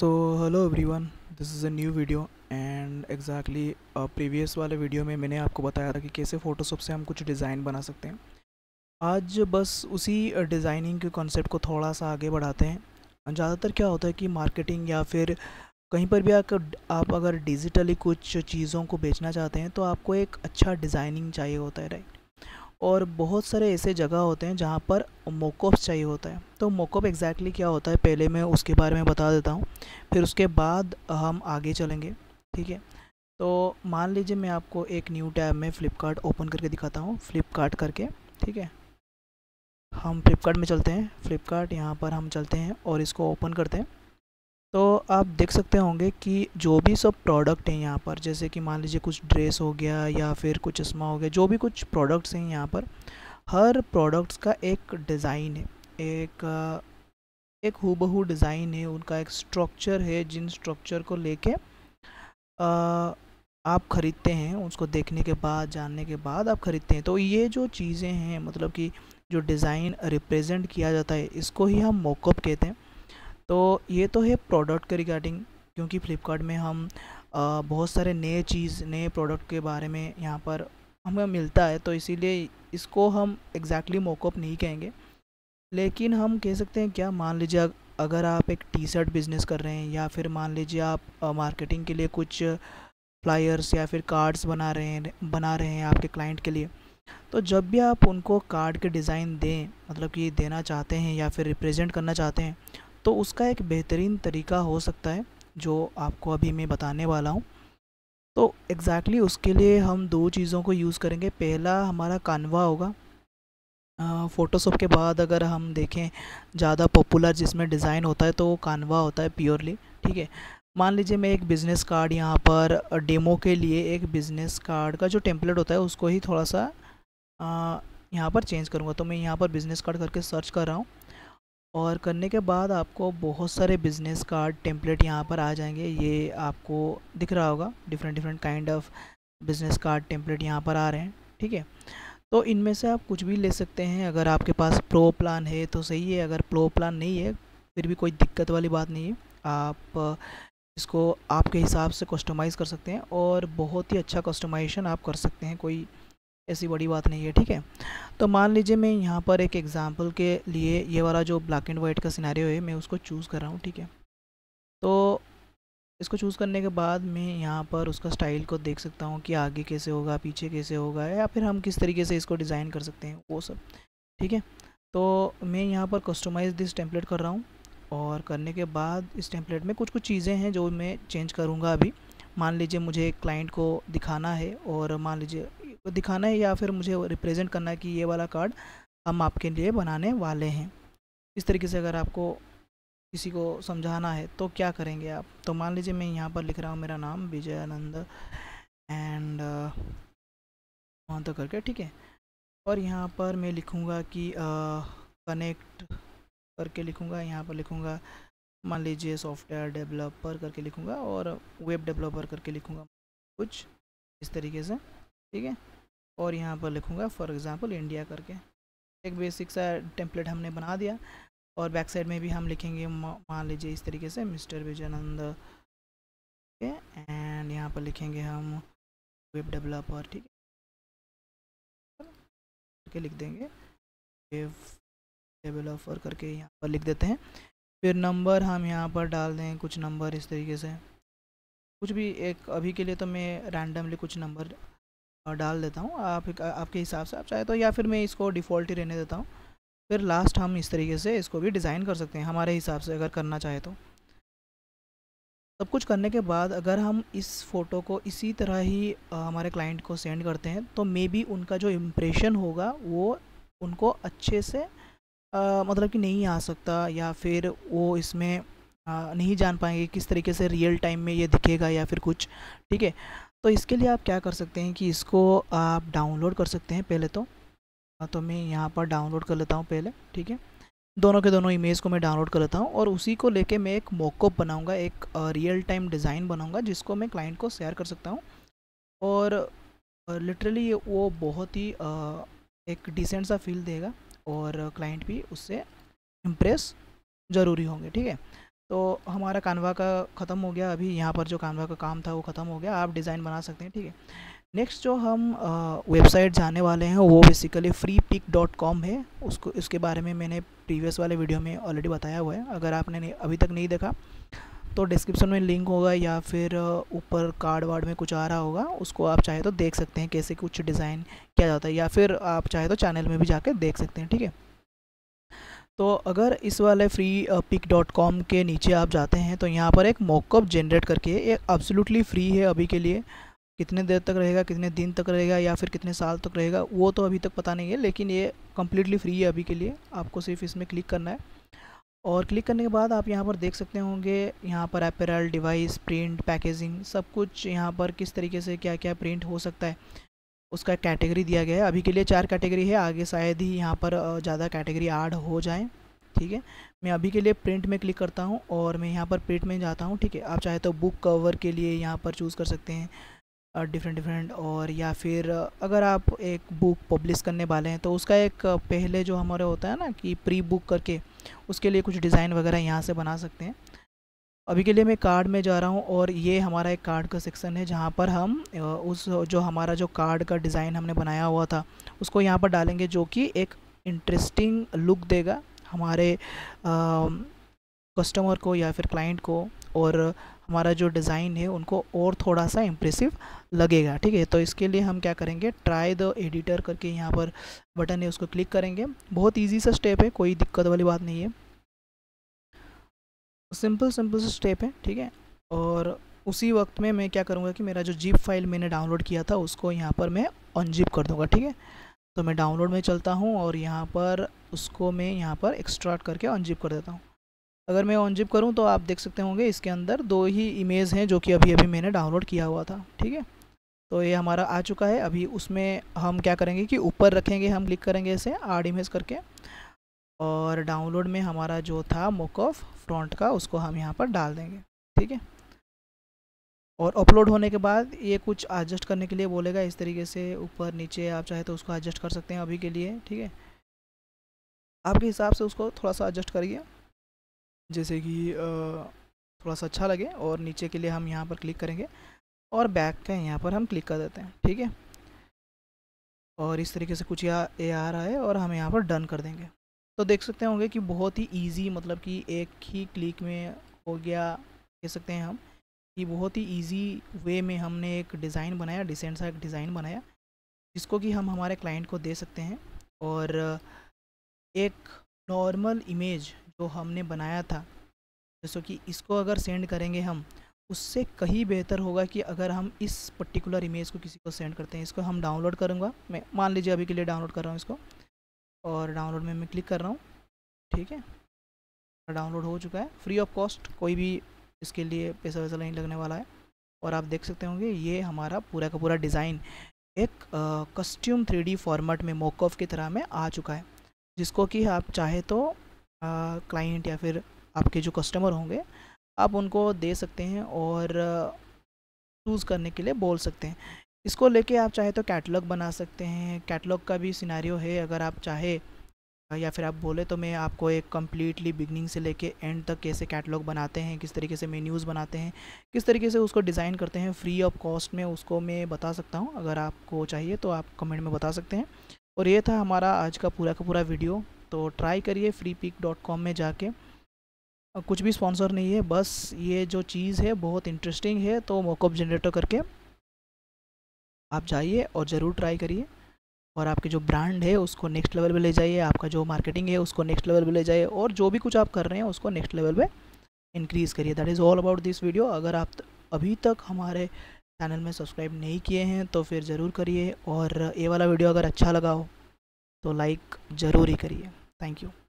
so hello everyone this is a new video and exactly previous वाले video में मैंने आपको बताया था कि कैसे फ़ोटोशॉप से हम कुछ डिज़ाइन बना सकते हैं आज बस उसी डिज़ाइनिंग uh, के कॉन्सेप्ट को थोड़ा सा आगे बढ़ाते हैं ज़्यादातर क्या होता है कि मार्केटिंग या फिर कहीं पर भी आकर आप अगर डिजिटली कुछ चीज़ों को बेचना चाहते हैं तो आपको एक अच्छा डिज़ाइनिंग चाहिए होता है राइट और बहुत सारे ऐसे जगह होते हैं जहाँ पर मोकअप्स चाहिए होता है तो मोकोप एग्जैक्टली क्या होता है पहले मैं उसके बारे में बता देता हूँ फिर उसके बाद हम आगे चलेंगे ठीक है तो मान लीजिए मैं आपको एक न्यू टैब में फ़्लिपकार्ट ओपन करके दिखाता हूँ फ़्लिपकार्ट करके ठीक है हम फ्लिपकार्ट में चलते हैं फ्लिपकार्ट यहाँ पर हम चलते हैं और इसको ओपन करते हैं तो आप देख सकते होंगे कि जो भी सब प्रोडक्ट हैं यहाँ पर जैसे कि मान लीजिए कुछ ड्रेस हो गया या फिर कुछ चश्मा हो गया जो भी कुछ प्रोडक्ट्स हैं यहाँ पर हर प्रोडक्ट्स का एक डिज़ाइन है एक एक हूबहू डिज़ाइन है उनका एक स्ट्रक्चर है जिन स्ट्रक्चर को लेके आप ख़रीदते हैं उसको देखने के बाद जानने के बाद आप ख़रीदते हैं तो ये जो चीज़ें हैं मतलब कि जो डिज़ाइन रिप्रेजेंट किया जाता है इसको ही हम मोकअप कहते हैं तो ये तो है प्रोडक्ट के रिगार्डिंग क्योंकि फ्लिपकार्ट में हम बहुत सारे नए चीज़ नए प्रोडक्ट के बारे में यहाँ पर हमें मिलता है तो इसीलिए इसको हम एग्जैक्टली मोकअप नहीं कहेंगे लेकिन हम कह सकते हैं क्या मान लीजिए अगर आप एक टी शर्ट बिज़नेस कर रहे हैं या फिर मान लीजिए आप मार्केटिंग के लिए कुछ फ्लायर्स या फिर कार्ड्स बना रहे हैं बना रहे हैं आपके क्लाइंट के लिए तो जब भी आप उनको कार्ड के डिज़ाइन दें मतलब कि देना चाहते हैं या फिर रिप्रेजेंट करना चाहते हैं तो उसका एक बेहतरीन तरीका हो सकता है जो आपको अभी मैं बताने वाला हूँ तो एग्ज़ैक्टली exactly उसके लिए हम दो चीज़ों को यूज़ करेंगे पहला हमारा कानवा होगा फ़ोटोशॉप के बाद अगर हम देखें ज़्यादा पॉपुलर जिसमें डिज़ाइन होता है तो वो कानवा होता है प्योरली ठीक है मान लीजिए मैं एक बिज़नेस कार्ड यहाँ पर डेमो के लिए एक बिज़नेस कार्ड का जो टेम्पलेट होता है उसको ही थोड़ा सा यहाँ पर चेंज करूँगा तो मैं यहाँ पर बिज़नेस कार्ड करके सर्च कर रहा हूँ और करने के बाद आपको बहुत सारे बिज़नेस कार्ड टेम्पलेट यहाँ पर आ जाएंगे ये आपको दिख रहा होगा different different kind of business card template यहाँ पर आ रहे हैं ठीक है तो इनमें से आप कुछ भी ले सकते हैं अगर आपके पास प्रो प्लान है तो सही है अगर प्रो प्लान नहीं है फिर भी कोई दिक्कत वाली बात नहीं है आप इसको आपके हिसाब से कस्टमाइज़ कर सकते हैं और बहुत ही अच्छा कस्टमाइजेशन आप कर सकते हैं कोई ऐसी बड़ी बात नहीं है ठीक है तो मान लीजिए मैं यहाँ पर एक एग्ज़ाम्पल के लिए ये वाला जो ब्लैक एंड वाइट का सिनारी है मैं उसको चूज़ कर रहा हूँ ठीक है तो इसको चूज़ करने के बाद मैं यहाँ पर उसका स्टाइल को देख सकता हूँ कि आगे कैसे होगा पीछे कैसे होगा या फिर हम किस तरीके से इसको डिज़ाइन कर सकते हैं वो सब ठीक है तो मैं यहाँ पर कस्टमाइज़ दिस टेम्पलेट कर रहा हूँ और करने के बाद इस टेम्पलेट में कुछ कुछ चीज़ें हैं जो मैं चेंज करूँगा अभी मान लीजिए मुझे क्लाइंट को दिखाना है और मान लीजिए को दिखाना है या फिर मुझे रिप्रेजेंट करना है कि ये वाला कार्ड हम आपके लिए बनाने वाले हैं इस तरीके से अगर आपको किसी को समझाना है तो क्या करेंगे आप तो मान लीजिए मैं यहाँ पर लिख रहा हूँ मेरा नाम विजय आनंद एंड वहाँ तो करके ठीक है और यहाँ पर मैं लिखूँगा कि कनेक्ट करके लिखूँगा यहाँ पर लिखूँगा मान लीजिए सॉफ्टवेयर डेवलपर करके लिखूँगा और वेब डेवलपर करके लिखूँगा कुछ इस तरीके से ठीक है और यहाँ पर लिखूँगा फॉर एग्ज़ाम्पल इंडिया करके एक बेसिक सा टेम्पलेट हमने बना दिया और बैक साइड में भी हम लिखेंगे मान लीजिए इस तरीके से मिस्टर विजयानंद एंड यहाँ पर लिखेंगे हम वेब डेवलपर ठीक है करके लिख देंगे वेब डेवलपर करके यहाँ पर लिख देते हैं फिर नंबर हम यहाँ पर डाल दें कुछ नंबर इस तरीके से कुछ भी एक अभी के लिए तो मैं रैंडमली कुछ नंबर डाल देता हूँ आप आपके हिसाब से आप चाहे तो या फिर मैं इसको डिफ़ॉल्ट ही रहने देता हूँ फिर लास्ट हम इस तरीके से इसको भी डिज़ाइन कर सकते हैं हमारे हिसाब से अगर करना चाहे तो सब कुछ करने के बाद अगर हम इस फ़ोटो को इसी तरह ही हमारे क्लाइंट को सेंड करते हैं तो मे बी उनका जो इम्प्रेशन होगा वो उनको अच्छे से आ, मतलब कि नहीं आ सकता या फिर वो इसमें आ, नहीं जान पाएंगे किस तरीके से रियल टाइम में ये दिखेगा या फिर कुछ ठीक है तो इसके लिए आप क्या कर सकते हैं कि इसको आप डाउनलोड कर सकते हैं पहले तो हाँ, तो मैं यहाँ पर डाउनलोड कर लेता हूँ पहले ठीक है दोनों के दोनों इमेज को मैं डाउनलोड कर लेता हूँ और उसी को लेके मैं एक मोकअप बनाऊँगा एक रियल टाइम डिज़ाइन बनाऊँगा जिसको मैं क्लाइंट को शेयर कर सकता हूँ और लिटरली वो बहुत ही एक डिसेंट सा फील देगा और क्लाइंट भी उससे इम्प्रेस ज़रूरी होंगे ठीक है तो हमारा कानवा का ख़त्म हो गया अभी यहाँ पर जो कानवा का काम था वो ख़त्म हो गया आप डिज़ाइन बना सकते हैं ठीक है नेक्स्ट जो हम वेबसाइट जाने वाले हैं वो basically Freepik dot com है उसको इसके बारे में मैंने प्रीवियस वाले वीडियो में ऑलरेडी बताया हुआ है अगर आपने अभी तक नहीं देखा तो डिस्क्रिप्शन में लिंक होगा या फिर ऊपर कार्ड वार्ड में कुछ आ रहा होगा उसको आप चाहे तो देख सकते हैं कैसे कुछ डिज़ाइन किया जाता है या फिर आप चाहे तो चैनल में भी जाके देख सकते हैं ठीक है तो अगर इस वाले फ्री पिक डॉट कॉम के नीचे आप जाते हैं तो यहाँ पर एक मॉकअप जनरेट करके ये एब्सोल्युटली फ्री है अभी के लिए कितने देर तक रहेगा कितने दिन तक रहेगा या फिर कितने साल तक रहेगा वो तो अभी तक पता नहीं है लेकिन ये कम्प्लीटली फ्री है अभी के लिए आपको सिर्फ इसमें क्लिक करना है और क्लिक करने के बाद आप यहाँ पर देख सकते होंगे यहाँ पर एपेरल डिवाइस प्रिंट पैकेजिंग सब कुछ यहाँ पर किस तरीके से क्या क्या प्रिंट हो सकता है उसका कैटेगरी दिया गया है अभी के लिए चार कैटेगरी है आगे शायद ही यहाँ पर ज़्यादा कैटेगरी आड हो जाए ठीक है मैं अभी के लिए प्रिंट में क्लिक करता हूँ और मैं यहाँ पर प्रिंट में जाता हूँ ठीक है आप चाहे तो बुक कवर के लिए यहाँ पर चूज़ कर सकते हैं डिफरेंट डिफरेंट और या फिर अगर आप एक बुक पब्लिश करने वाले हैं तो उसका एक पहले जो हमारे होता है ना कि प्री बुक करके उसके लिए कुछ डिज़ाइन वगैरह यहाँ से बना सकते हैं अभी के लिए मैं कार्ड में जा रहा हूँ और ये हमारा एक कार्ड का सेक्शन है जहाँ पर हम उस जो हमारा जो कार्ड का डिज़ाइन हमने बनाया हुआ था उसको यहाँ पर डालेंगे जो कि एक इंटरेस्टिंग लुक देगा हमारे कस्टमर को या फिर क्लाइंट को और हमारा जो डिज़ाइन है उनको और थोड़ा सा इम्प्रेसिव लगेगा ठीक है तो इसके लिए हम क्या करेंगे ट्राई द एडिटर करके यहाँ पर बटन है उसको क्लिक करेंगे बहुत ईजी सा स्टेप है कोई दिक्कत वाली बात नहीं है सिंपल सिंपल से स्टेप है ठीक है और उसी वक्त में मैं क्या करूँगा कि मेरा जो जीप फाइल मैंने डाउनलोड किया था उसको यहाँ पर मैं अनजिप कर दूँगा ठीक है तो मैं डाउनलोड में चलता हूँ और यहाँ पर उसको मैं यहाँ पर एक्सट्रैक्ट करके अनजिप कर देता हूँ अगर मैं ऑनजिप करूँ तो आप देख सकते होंगे इसके अंदर दो ही इमेज हैं जो कि अभी अभी मैंने डाउनलोड किया हुआ था ठीक है तो ये हमारा आ चुका है अभी उसमें हम क्या करेंगे कि ऊपर रखेंगे हम क्लिक करेंगे इसे आर्ड इमेज करके और डाउनलोड में हमारा जो था मोक ऑफ फ्रंट का उसको हम यहाँ पर डाल देंगे ठीक है और अपलोड होने के बाद ये कुछ एडजस्ट करने के लिए बोलेगा इस तरीके से ऊपर नीचे आप चाहे तो उसको एडजस्ट कर सकते हैं अभी के लिए ठीक है आपके हिसाब से उसको थोड़ा सा एडजस्ट करिए जैसे कि थोड़ा सा अच्छा लगे और नीचे के लिए हम यहाँ पर क्लिक करेंगे और बैक का यहाँ पर हम क्लिक कर देते हैं ठीक है और इस तरीके से कुछ या ए आ रहा है और हम यहाँ पर डन कर देंगे तो देख सकते होंगे कि बहुत ही ईजी मतलब कि एक ही क्लिक में हो गया कह सकते हैं हम कि बहुत ही ईजी वे में हमने एक डिज़ाइन बनाया डिसेंट सा एक डिज़ाइन बनाया जिसको कि हम हमारे क्लाइंट को दे सकते हैं और एक नॉर्मल इमेज जो हमने बनाया था जैसे कि इसको अगर सेंड करेंगे हम उससे कहीं बेहतर होगा कि अगर हम इस पर्टिकुलर इमेज को किसी को सेंड करते हैं इसको हम डाउनलोड करूँगा मैं मान लीजिए अभी के लिए डाउनलोड कर रहा हूँ इसको और डाउनलोड में मैं क्लिक कर रहा हूँ ठीक है डाउनलोड हो चुका है फ्री ऑफ कॉस्ट कोई भी इसके लिए पैसा वैसा नहीं लगने वाला है और आप देख सकते होंगे ये हमारा पूरा का पूरा डिज़ाइन एक कस्ट्यूम थ्री फॉर्मेट में मोकऑफ की तरह में आ चुका है जिसको कि आप चाहे तो क्लाइंट या फिर आपके जो कस्टमर होंगे आप उनको दे सकते हैं और चूज़ करने के लिए बोल सकते हैं इसको लेके आप चाहे तो कैटलॉग बना सकते हैं कैटलॉग का भी सिनारियो है अगर आप चाहे या फिर आप बोले तो मैं आपको एक कम्प्लीटली बिगनिंग से लेके एंड तक कैसे कैटलॉग बनाते हैं किस तरीके से मेन्यूज़ बनाते हैं किस तरीके से उसको डिज़ाइन करते हैं फ्री ऑफ कॉस्ट में उसको मैं बता सकता हूँ अगर आपको चाहिए तो आप कमेंट में बता सकते हैं और ये था हमारा आज का पूरा का पूरा वीडियो तो ट्राई करिए फ्री पिक डॉट कॉम में जाके कुछ भी स्पॉन्सर नहीं है बस ये जो चीज़ है बहुत इंटरेस्टिंग है तो मोकअप जनरेटर करके आप जाइए और ज़रूर ट्राई करिए और आपके जो ब्रांड है उसको नेक्स्ट लेवल पे ले जाइए आपका जो मार्केटिंग है उसको नेक्स्ट लेवल पे ले जाइए और जो भी कुछ आप कर रहे हैं उसको नेक्स्ट लेवल पे इंक्रीज़ करिए that is all about this video अगर आप अभी तक हमारे चैनल में सब्सक्राइब नहीं किए हैं तो फिर ज़रूर करिए और ये वाला वीडियो अगर अच्छा लगा हो तो लाइक ज़रूर ही करिए थैंक यू